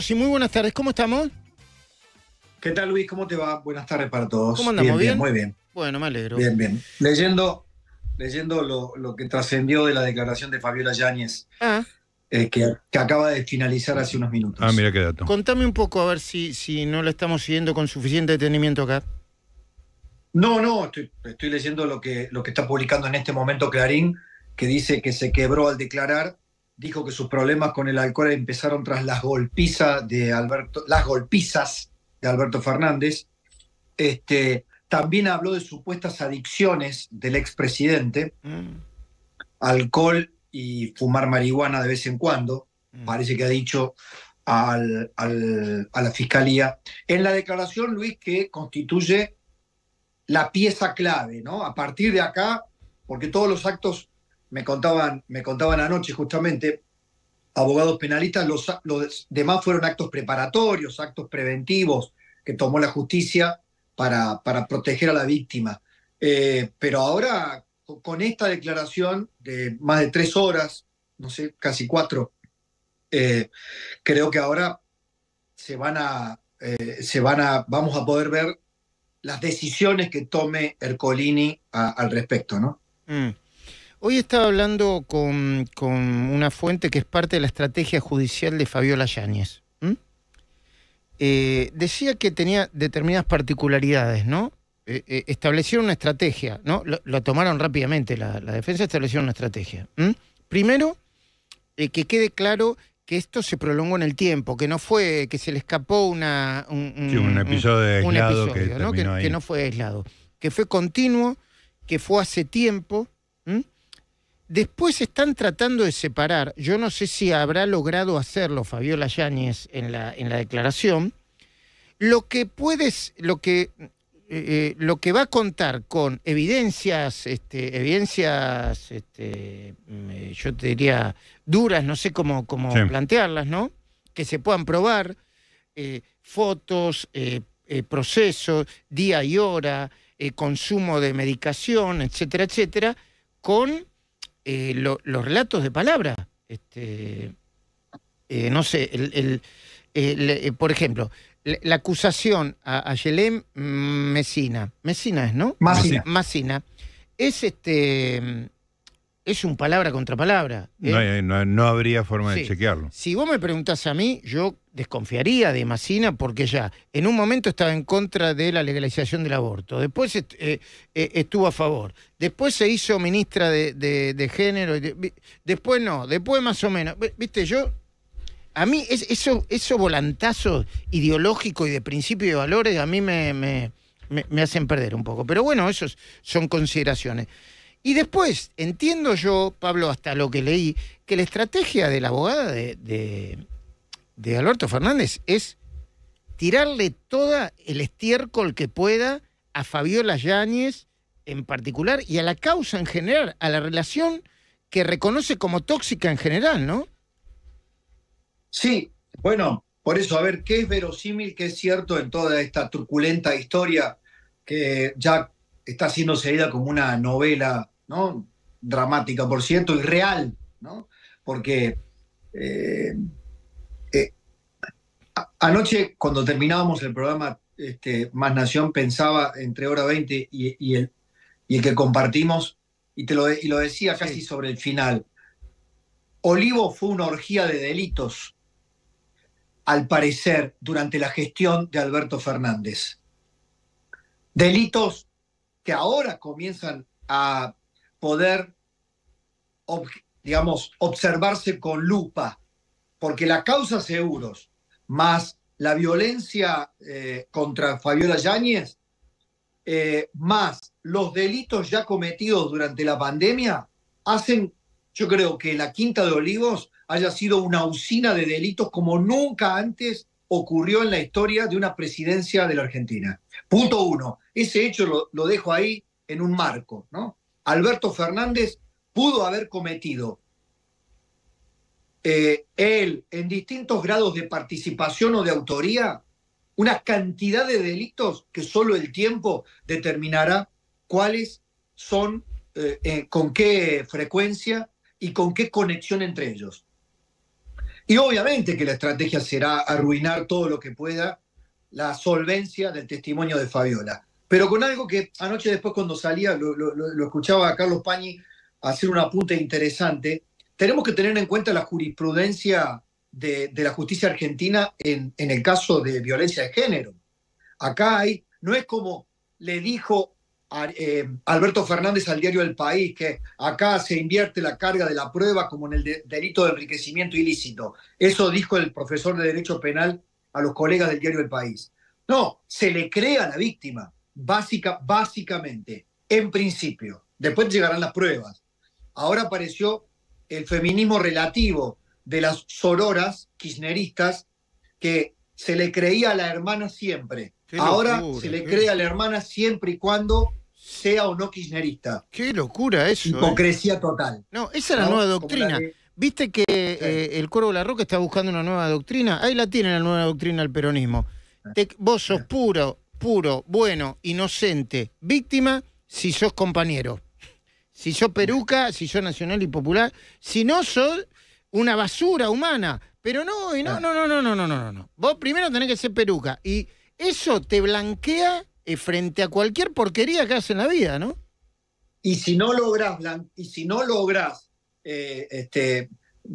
Sí, muy buenas tardes, ¿cómo estamos? ¿Qué tal Luis? ¿Cómo te va? Buenas tardes para todos. ¿Cómo andamos? Bien, muy bien. Bueno, me alegro. Bien, bien. Leyendo, leyendo lo, que trascendió de la declaración de Fabiola Yáñez, ah. eh, que, acaba de finalizar hace unos minutos. Ah, mira qué dato. Contame un poco, a ver si, si no la estamos siguiendo con suficiente detenimiento acá. No, no, estoy, leyendo lo que, lo que está publicando en este momento Clarín, que dice que se quebró al declarar dijo que sus problemas con el alcohol empezaron tras las golpizas de Alberto, las golpizas de Alberto Fernández. Este, también habló de supuestas adicciones del expresidente, mm. alcohol y fumar marihuana de vez en cuando, mm. parece que ha dicho al, a la fiscalía. En la declaración, Luis, que constituye la pieza clave, ¿no? A partir de acá, porque todos los actos me contaban, me contaban anoche justamente, abogados penalistas, los, demás fueron actos preparatorios, actos preventivos que tomó la justicia para, para proteger a la víctima. Eh, pero ahora, con esta declaración de más de tres horas, no sé, casi cuatro, eh, creo que ahora se van a, eh, se van a, vamos a poder ver las decisiones que tome Ercolini al respecto, ¿no? Mm. Hoy estaba hablando con, una fuente que es parte de la estrategia judicial de Fabiola Yáñez. Eh, decía que tenía determinadas particularidades, ¿no? Eh, eh, establecieron una estrategia, ¿no? Lo tomaron rápidamente, la, defensa estableció una estrategia. Primero, que quede claro que esto se prolongó en el tiempo, que no fue, que se le escapó una, un, episodio, que, ¿no? Que, no fue aislado, que fue continuo, que fue hace tiempo, Después están tratando de separar, yo no sé si habrá logrado hacerlo Fabiola Yáñez en la, en la declaración, lo que puedes, lo que, eh, eh, lo que va a contar con evidencias, este, evidencias, este, mm, eh, yo te diría, duras, no sé cómo, cómo plantearlas, ¿no? Que se puedan probar, fotos, procesos, día y hora, consumo de medicación, etcétera, etcétera, con eh, los relatos de palabra. Este, eh, no sé, el, eh, por ejemplo, la, acusación a, a, Yelem Messina, Mesina es, ¿no? Masina. Messina, Es este es un palabra contra palabra. No, habría forma de chequearlo. Si vos me preguntás a mí, yo desconfiaría de Massina porque ya en un momento estaba en contra de la legalización del aborto, después eh, eh, estuvo a favor, después se hizo ministra de, género, después no, después más o menos. Viste, yo, a mí es, eso, esos volantazos ideológico y de principios de valores a mí me, me, hacen perder un poco, pero bueno, esos son consideraciones. Y después, entiendo yo, Pablo, hasta lo que leí, que la estrategia de la abogada de, de Alberto Fernández es tirarle todo el estiércol que pueda a Fabiola Yáñez en particular y a la causa en general, a la relación que reconoce como tóxica en general, ¿no? Sí, bueno, por eso, a ver, ¿qué es verosímil, qué es cierto en toda esta truculenta historia que ya está siendo seguida como una novela, ¿no? Dramática, por cierto, y real, ¿no? Porque eh, Anoche, cuando terminábamos el programa este, Más Nación, pensaba entre hora 20 y, el, y el que compartimos, y te lo, y lo decía casi sobre el final. Olivo fue una orgía de delitos, al parecer, durante la gestión de Alberto Fernández. Delitos que ahora comienzan a poder, digamos, observarse con lupa, porque la causa seguros más la violencia eh, contra Fabiola Yáñez, eh, más los delitos ya cometidos durante la pandemia, hacen, yo creo que la Quinta de Olivos haya sido una usina de delitos como nunca antes ocurrió en la historia de una presidencia de la Argentina. Punto uno. Ese hecho lo, lo dejo ahí en un marco, ¿no? Alberto Fernández pudo haber cometido eh, él, en distintos grados de participación o de autoría, una cantidad de delitos que solo el tiempo determinará cuáles son, eh, eh, con qué frecuencia y con qué conexión entre ellos. Y obviamente que la estrategia será arruinar todo lo que pueda la solvencia del testimonio de Fabiola. Pero con algo que anoche después cuando salía lo, escuchaba a Carlos Pañi hacer una apunte interesante, tenemos que tener en cuenta la jurisprudencia de, la justicia argentina en, el caso de violencia de género. Acá hay, no es como le dijo eh, Alberto Fernández al diario El País, que acá se invierte la carga de la prueba como en el delito de enriquecimiento ilícito. Eso dijo el profesor de Derecho Penal a los colegas del diario El País. No, se le crea a la víctima, básica, básicamente, en principio. Después llegarán las pruebas. Ahora apareció el feminismo relativo de las sororas kirchneristas que se le creía a la hermana siempre. Ahora se le cree a la hermana siempre y cuando sea o no kirchnerista. Qué locura eso. ¿eh? Hipocresía total. No, esa es la nueva doctrina. Viste que eh, el coro de la Roca está buscando una nueva doctrina. Ahí la tiene la nueva doctrina del peronismo. vos sos puro, puro, bueno, inocente, víctima si sos compañero si sos peruca, si yo nacional y popular, si no soy una basura humana. Pero no, y ah. no, no, no, no, no, no, no, no. Vos primero tenés que ser peruca. Y eso te blanquea eh, frente a cualquier porquería que haces en la vida, ¿no? Y si no lográs, y si no lográs, eh, este,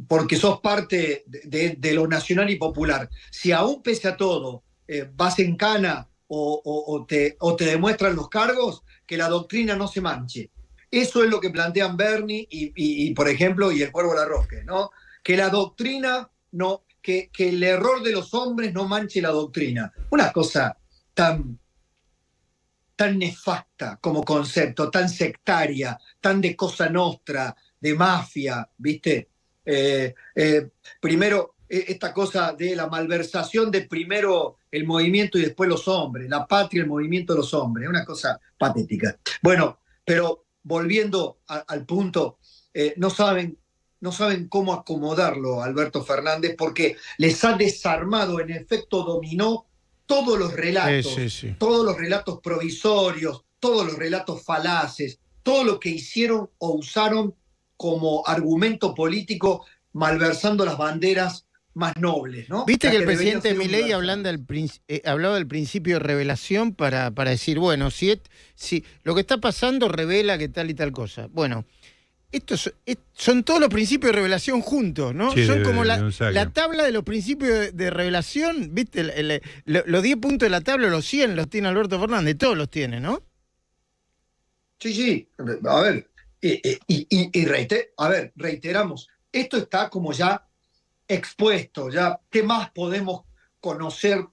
porque sos parte de, lo nacional y popular, si aún pese a todo eh, vas en cana o te demuestran los cargos, que la doctrina no se manche eso es lo que plantean Bernie y, por ejemplo, y el cuervo roque ¿no? Que la doctrina no, que, que, el error de los hombres no manche la doctrina. Una cosa tan, tan nefasta como concepto, tan sectaria, tan de cosa nostra, de mafia, ¿viste? Eh, eh, primero, e, esta cosa de la malversación de primero el movimiento y después los hombres, la patria, el movimiento de los hombres, una cosa patética. Bueno, pero volviendo al punto, eh, no, saben, no saben cómo acomodarlo Alberto Fernández porque les ha desarmado en efecto dominó todos los relatos, todos los relatos provisorios, todos los relatos falaces, todo lo que hicieron o usaron como argumento político malversando las banderas más nobles, ¿no? Viste que, el presidente Milei eh, hablaba del principio de revelación para, decir, bueno, si, lo que está pasando revela que tal y tal cosa. Bueno, estos son todos los principios de revelación juntos, ¿no? son como la, tabla de los principios de, revelación, ¿viste? los 10 puntos de la tabla, los 100 los tiene Alberto Fernández, todos los tiene, ¿no? Sí, sí. A ver, eh, eh, y, y, a ver, reiteramos, esto está como ya expuesto ya. ¿Qué más podemos conocer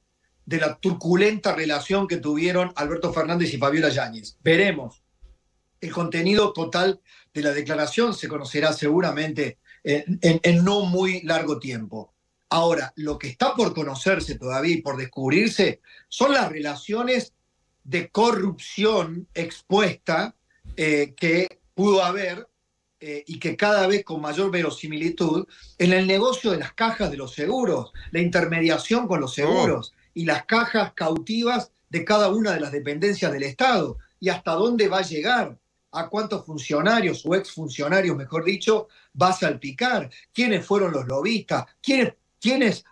de la turculenta relación que tuvieron Alberto Fernández y Fabiola Yáñez? Veremos. El contenido total de la declaración se conocerá seguramente en, no muy largo tiempo. Ahora, lo que está por conocerse todavía y por descubrirse son las relaciones de corrupción expuesta eh, que pudo haber eh, y que cada vez con mayor verosimilitud en el negocio de las cajas de los seguros, la intermediación con los seguros y las cajas cautivas de cada una de las dependencias del Estado y hasta dónde va a llegar, a cuántos funcionarios o exfuncionarios, mejor dicho, va a salpicar, quiénes fueron los lobistas, quiénes, quiénes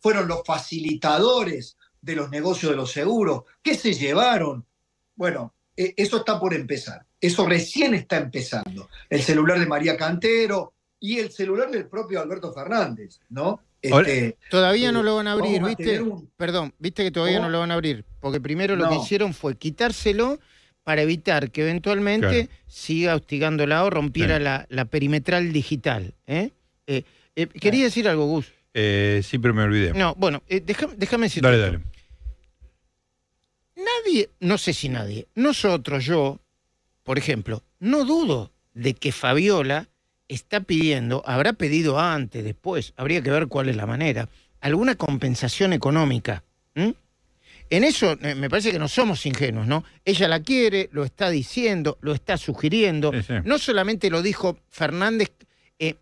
fueron los facilitadores de los negocios de los seguros, qué se llevaron. Bueno, eh, eso está por empezar. Eso recién está empezando. El celular de María Cantero y el celular del propio Alberto Fernández, ¿no? Este, todavía no eh, lo van a abrir, ¿viste? Perdón, viste que todavía no lo van a abrir, porque primero lo que hicieron fue quitárselo para evitar que eventualmente siga hostigando la o rompiera la, perimetral digital. ¿eh? eh quería decir algo, Gus. sí, pero me olvidé. No, bueno, déjame decirte. Dale, dale no sé si nadie, nosotros, yo, por ejemplo, no dudo de que Fabiola está pidiendo, habrá pedido antes, después, habría que ver cuál es la manera, alguna compensación económica. En eso eh, me parece que no somos ingenuos, ¿no? Ella la quiere, lo está diciendo, lo está sugiriendo. No solamente lo dijo Fernández eh,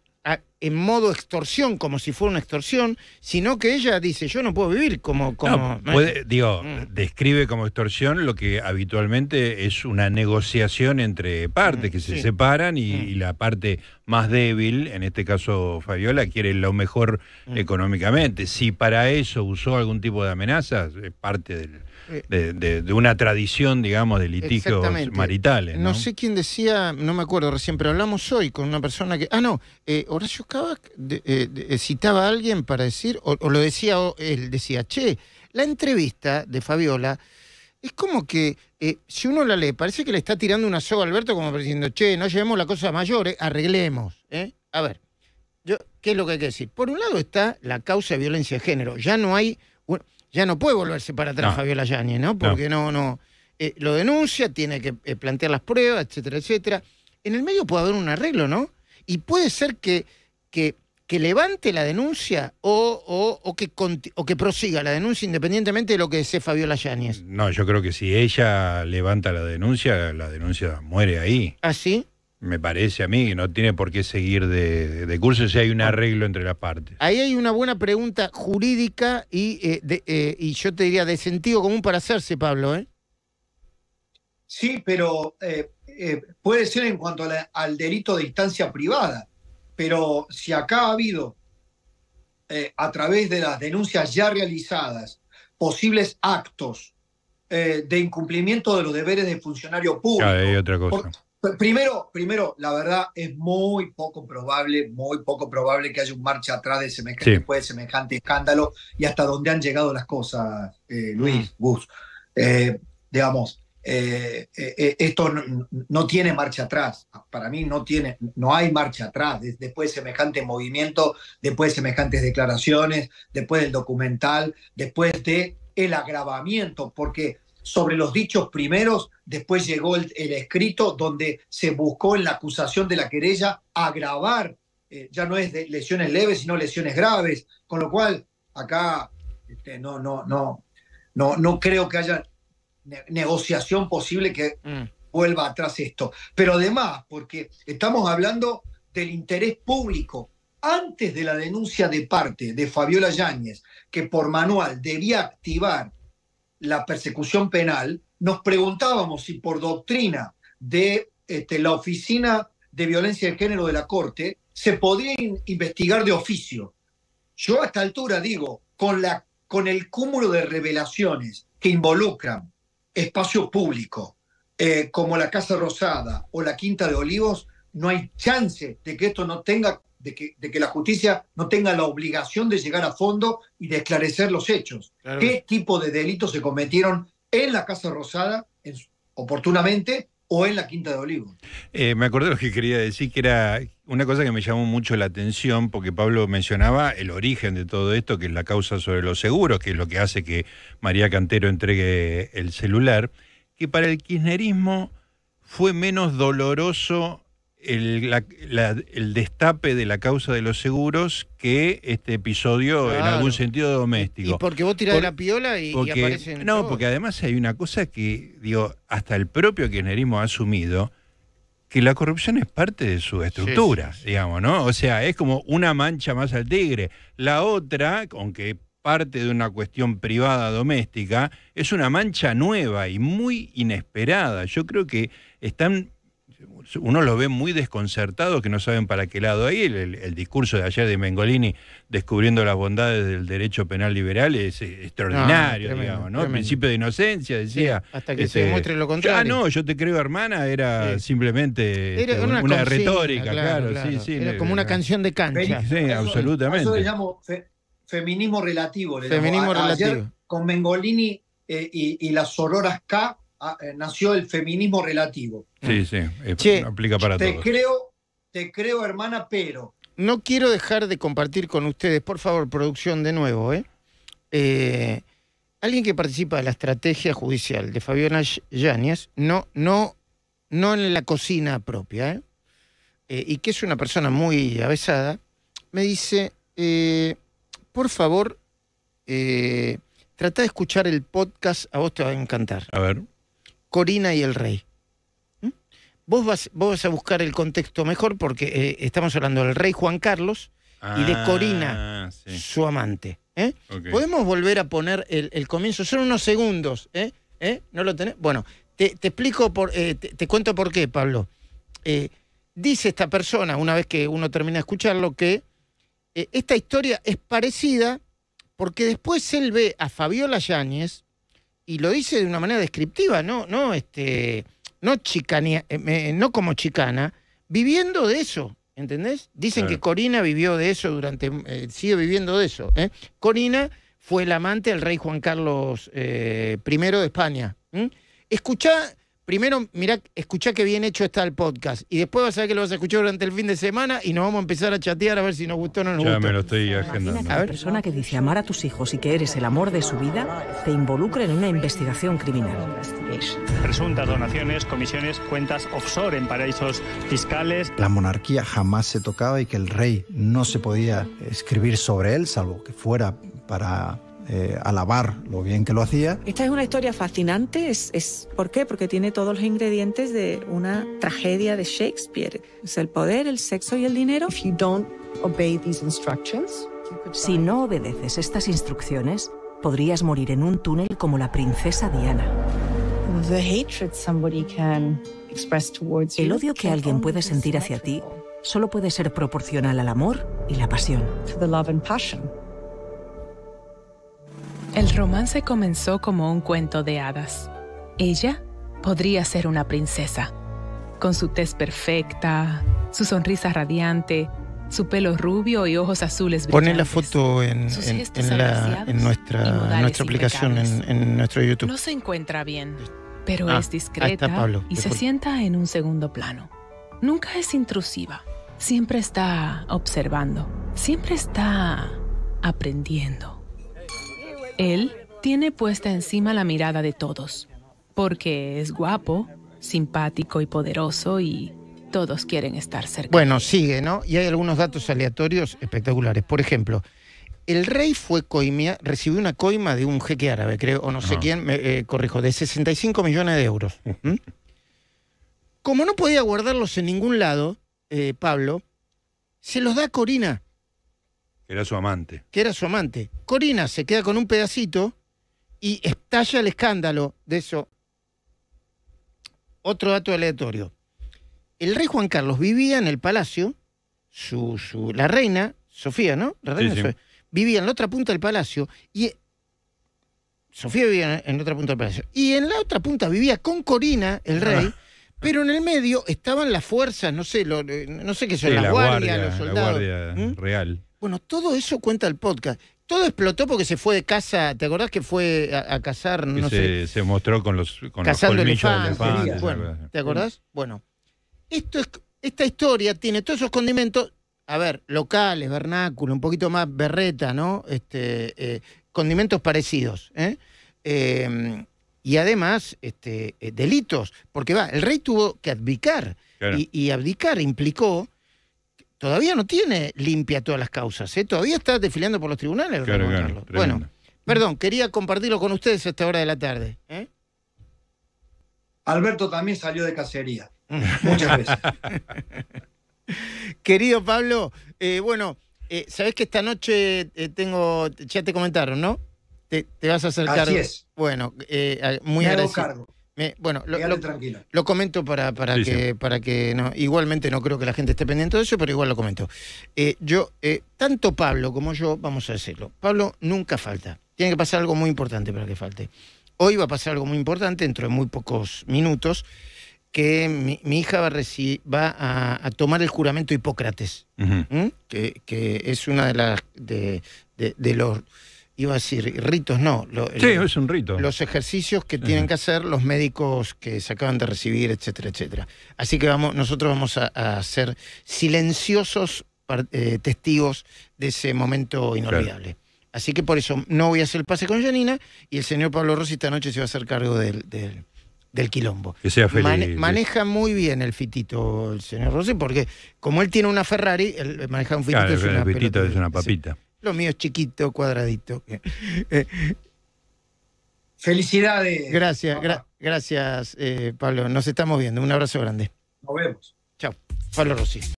en modo extorsión, como si fuera una extorsión, sino que ella dice, yo no puedo vivir como... como puede, digo, mm. describe como extorsión lo que habitualmente es una negociación entre mm, partes que se separan mm. y, la parte más débil, en este caso Fabiola, quiere lo mejor económicamente. Si para eso usó algún tipo de amenazas, es parte del de, una tradición, digamos, de litigios maritales. ¿no? sé quién decía, no me acuerdo recién, pero hablamos hoy con una persona que. Ah, no, eh, Horacio Cabac eh, eh, citaba a alguien para decir, o, lo decía él, decía, che, la entrevista de Fabiola es como que si uno la lee, parece que le está tirando una soga a Alberto como diciendo, che, no llevemos la cosa mayor, mayores, arreglemos. A ver, ¿qué es lo que hay que decir? Por un lado está la causa de violencia de género. Ya no hay ya no puede volverse para atrás Fabiola Yáñez, ¿no? Porque no, no. Eh, lo denuncia, tiene que eh, plantear las pruebas, etcétera, etcétera. En el medio puede haber un arreglo, ¿no? Y puede ser que, que, que levante la denuncia o, o, que, o que prosiga la denuncia independientemente de lo que desee Fabiola Yáñez. No, yo creo que si ella levanta la denuncia, la denuncia muere ahí. ¿Ah, sí? me parece a mí, que no tiene por qué seguir de, curso si hay un ah. arreglo entre las partes. Ahí hay una buena pregunta jurídica y, eh, eh, y yo te diría de sentido común para hacerse, Pablo. ¿eh? Sí, pero eh, puede ser en cuanto al delito de instancia privada, pero si acá ha habido, a través de las denuncias ya realizadas, posibles actos de incumplimiento de los deberes de funcionario público. hay otra cosa. Primero, primero, la verdad es muy poco probable, muy poco probable que haya un marcha atrás de semejante, después de semejante escándalo y hasta dónde han llegado las cosas, eh, Luis, mm. Gus. Eh, digamos, eh, esto no, tiene marcha atrás. Para mí no tiene, no hay marcha atrás. Después de semejante movimiento, después de semejantes declaraciones, después del documental, después de el agravamiento, porque sobre los dichos primeros, después llegó el, escrito donde se buscó en la acusación de la querella agravar, ya no es de lesiones leves, sino lesiones graves, con lo cual acá no, no, no, no, no creo que haya negociación posible que vuelva atrás esto. Pero además, porque estamos hablando del interés público. Antes de la denuncia de parte de Fabiola Yáñez, que por manual debía activar la persecución penal, nos preguntábamos si por doctrina de este, la Oficina de Violencia de Género de la Corte se podía investigar de oficio. Yo a esta altura digo, con, la, con el cúmulo de revelaciones que involucran espacio público, eh, como la Casa Rosada o la Quinta de Olivos, no hay chance de que esto no tenga de que, la justicia no tenga la obligación de llegar a fondo y de esclarecer los hechos. ¿Qué tipo de delitos se cometieron en la Casa Rosada oportunamente o en la Quinta de Olivo? Eh, me acordé lo que quería decir, que era una cosa que me llamó mucho la atención, porque Pablo mencionaba el origen de todo esto, que es la causa sobre los seguros, que es lo que hace que María Cantero entregue el celular, que para el kirchnerismo fue menos doloroso el, destape de la causa de los seguros que este episodio en algún sentido doméstico. Y porque vos tirás la piola y, aparecen No, porque además hay una cosa que, digo, hasta el propio kirchnerismo ha asumido, que la corrupción es parte de su estructura, digamos, ¿no? O sea, es como una mancha más al tigre. La otra, aunque parte de una cuestión privada doméstica, es una mancha nueva y muy inesperada. Yo creo que están uno lo ve muy desconcertado que no saben para qué lado ahí El, discurso de ayer de Mengolini descubriendo las bondades del derecho penal liberal es, extraordinario, ah, digamos, ¿no? Principio de inocencia, decía. hasta que se este, demuestre lo contrario. Ah, no, yo te creo, hermana, era simplemente este, una, retórica, claro, como una canción de cancha. Sí, absolutamente. Eso le llamo feminismo relativo. feminismo relativo. con Mengolini eh, y, las sororas K Ah, eh, nació el feminismo relativo. Sí, sí, aplica para te Creo, te creo, hermana, pero... No quiero dejar de compartir con ustedes, por favor, producción de nuevo, ¿eh? eh alguien que participa de la estrategia judicial de Fabiola Yáñez, no, no, no en la cocina propia, ¿eh? ¿eh? y que es una persona muy avesada, me dice, por favor, trata de escuchar el podcast, a vos te va a encantar. A ver. Corina y el Rey. ¿Mm? Vos, vas, a buscar el contexto mejor porque eh, estamos hablando del Rey Juan Carlos y de ah, Corina, su amante. ¿eh? Podemos volver a poner el, comienzo, son unos segundos. ¿eh? ¿No lo tenés? Bueno, te, explico, por, te, te, cuento por qué, Pablo. dice esta persona, una vez que uno termina de escucharlo, que esta historia es parecida porque después él ve a Fabiola Yáñez y lo dice de una manera descriptiva, no, no, este, no, eh, no como chicana, viviendo de eso, ¿entendés? Dicen que Corina vivió de eso durante, eh, sigue viviendo de eso. ¿eh? Corina fue el amante del rey Juan Carlos I de España. Escuchá primero, mira, escucha qué bien hecho está el podcast. Y después vas a ver que lo vas a escuchar durante el fin de semana y nos vamos a empezar a chatear a ver si nos gustó o no nos Ya me lo estoy agendando. A ver. La persona que dice amar a tus hijos y que eres el amor de su vida te involucra en una investigación criminal. Presuntas donaciones, comisiones, cuentas offshore en paraísos fiscales. La monarquía jamás se tocaba y que el rey no se podía escribir sobre él, salvo que fuera para eh, alabar lo bien que lo hacía. Esta es una historia fascinante. Es, ¿Por qué? Porque tiene todos los ingredientes de una tragedia de Shakespeare. Es el poder, el sexo y el dinero. don't obey instructions, si no obedeces estas instrucciones, podrías morir en un túnel como la princesa Diana. el odio que alguien puede sentir hacia ti solo puede ser proporcional al amor y la pasión. love and passion. El romance comenzó como un cuento de hadas. Ella podría ser una princesa, con su tez perfecta, su sonrisa radiante, su pelo rubio y ojos azules brillantes. Pone la foto en, nuestra, aplicación, en, nuestro YouTube. No se encuentra bien, pero ah, es discreta y se sienta en un segundo plano. Nunca es intrusiva, siempre está observando, siempre está aprendiendo. Él tiene puesta encima la mirada de todos, porque es guapo, simpático y poderoso y todos quieren estar cerca. Bueno, sigue, ¿no? Y hay algunos datos aleatorios espectaculares. Por ejemplo, el rey fue coimia, recibió una coima de un jeque árabe, creo, o no, sé ah. quién, me eh, corrijo, de 65 millones de euros. Como no podía guardarlos en ningún lado, eh, Pablo, se los da a Corina, era su amante. Que era su amante. Corina se queda con un pedacito y estalla el escándalo de eso. Otro dato aleatorio. El rey Juan Carlos vivía en el palacio, su, la reina, Sofía, ¿no? La reina Sofía, vivía en la otra punta del palacio y Sofía vivía en la otra punta del palacio. Y en la otra punta vivía con Corina, el ah. rey, pero en el medio estaban las fuerzas, no sé, eh, no sé qué son, las la guardias, guardia, los soldados. La guardia ¿Mm? real. Bueno, todo eso cuenta el podcast. Todo explotó porque se fue de casa. ¿Te acordás que fue a, cazar? No se, sé, se mostró con los, con de los elefantes. ¿Te acordás? Bueno, esto es, esta historia tiene todos esos condimentos, a ver, locales, vernáculo, un poquito más berreta, ¿no? Este, eh, condimentos parecidos. ¿eh? Em, y además este, eh, delitos, porque va, el rey tuvo que abdicar y, abdicar implicó todavía no tiene limpia todas las causas, ¿eh? todavía está desfilando por los tribunales. Claro, bueno, perdón, quería compartirlo con ustedes a esta hora de la tarde. ¿eh? Alberto también salió de cacería, muchas veces. Querido Pablo, eh, bueno, eh, sabés que esta noche eh, tengo, ya te comentaron, ¿no? Te, vas a acercar. Así es. Bueno, muy agradecido bueno, lo, comento para, para que, para que no, igualmente no creo que la gente esté pendiente de eso, pero igual lo comento. Eh, yo, eh, tanto Pablo como yo, vamos a decirlo, Pablo nunca falta. Tiene que pasar algo muy importante para que falte. Hoy va a pasar algo muy importante, dentro de muy pocos minutos, que mi, hija va, a, va a, tomar el juramento Hipócrates, que, es una de las de, de los iba a decir, ritos no. es un rito. Los ejercicios que tienen que hacer los médicos que se acaban de recibir, etcétera, etcétera. Así que vamos, nosotros vamos a, ser silenciosos eh, testigos de ese momento inolvidable. Así que por eso no voy a hacer el pase con Janina y el señor Pablo Rossi esta noche se va a hacer cargo del, del, quilombo. maneja muy bien el fitito el señor Rossi porque como él tiene una Ferrari, él maneja un fitito. es una papita. Lo mío es chiquito, cuadradito. Eh, Felicidades. Gracias, gracias, eh, Pablo. Nos estamos viendo. Un abrazo grande. Nos vemos. Chao. Pablo Rossi.